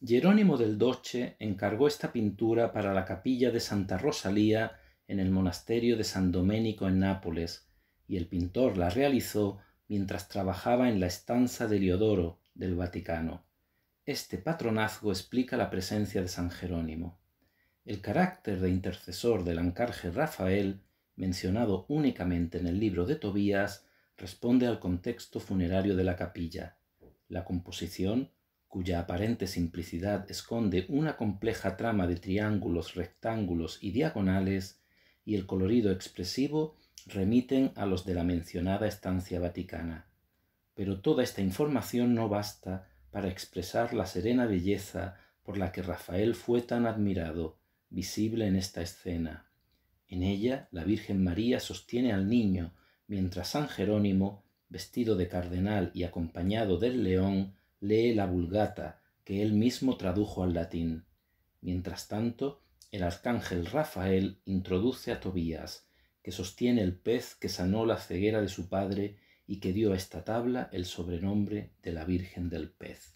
Jerónimo del Doce encargó esta pintura para la capilla de Santa Rosalía en el monasterio de San Domenico en Nápoles, y el pintor la realizó mientras trabajaba en la estanza de Liodoro, del Vaticano. Este patronazgo explica la presencia de San Jerónimo. El carácter de intercesor del ancarje Rafael, mencionado únicamente en el libro de Tobías, responde al contexto funerario de la capilla. La composición cuya aparente simplicidad esconde una compleja trama de triángulos, rectángulos y diagonales, y el colorido expresivo remiten a los de la mencionada estancia vaticana. Pero toda esta información no basta para expresar la serena belleza por la que Rafael fue tan admirado, visible en esta escena. En ella la Virgen María sostiene al niño, mientras San Jerónimo, vestido de cardenal y acompañado del león, lee la Vulgata, que él mismo tradujo al latín. Mientras tanto, el arcángel Rafael introduce a Tobías, que sostiene el pez que sanó la ceguera de su padre y que dio a esta tabla el sobrenombre de la Virgen del Pez.